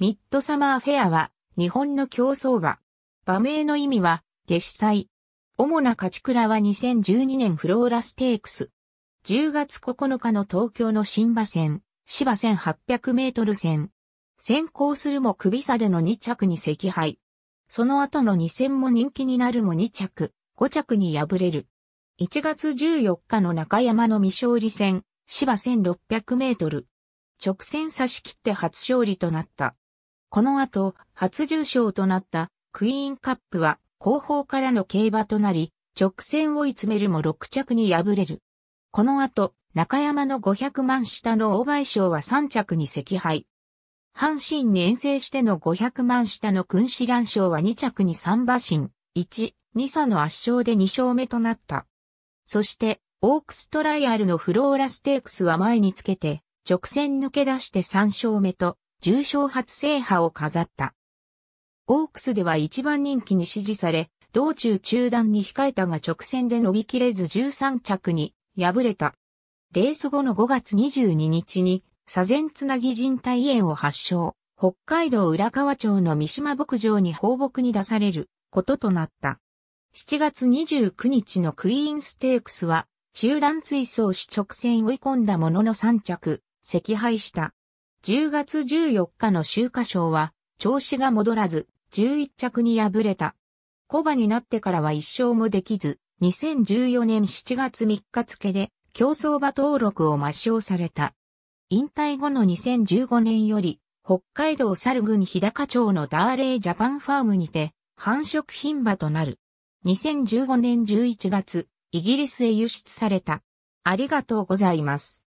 ミッドサマーフェアは、日本の競争馬。馬名の意味は、夏至祭。主な勝ち倉は2012年フローラステークス。10月9日の東京の新馬戦、芝1800メートル戦。先行するも首差での2着に赤敗。その後の2戦も人気になるも2着、5着に敗れる。1月14日の中山の未勝利戦、芝1600メートル。直線差し切って初勝利となった。この後、初重賞となったクイーンカップは後方からの競馬となり、直線を追い詰めるも6着に敗れる。この後、中山の500万下の大賠賞は3着に赤敗。阪神に遠征しての500万下の君子乱賞は2着に3馬身、1、2差の圧勝で2勝目となった。そして、オークストライアルのフローラステークスは前につけて、直線抜け出して3勝目と重賞初制覇を飾った。オークスでは一番人気に支持され、道中中断に控えたが直線で伸びきれず13着に敗れた。レース後の5月22日に、左前つなぎ人体炎を発症、北海道浦河町の三島牧場に放牧に出されることとなった。7月29日のクイーンステークスは、中断追走し直線追い込んだものの3着、赤敗した。10月14日の秋華賞は、調子が戻らず、11着に敗れた。小馬になってからは一勝もできず、2014年7月3日付で、競走馬登録を抹消された。引退後の2015年より、北海道猿郡日高町のダーレイジャパンファームにて、繁殖品馬となる。2015年11月、イギリスへ輸出された。ありがとうございます。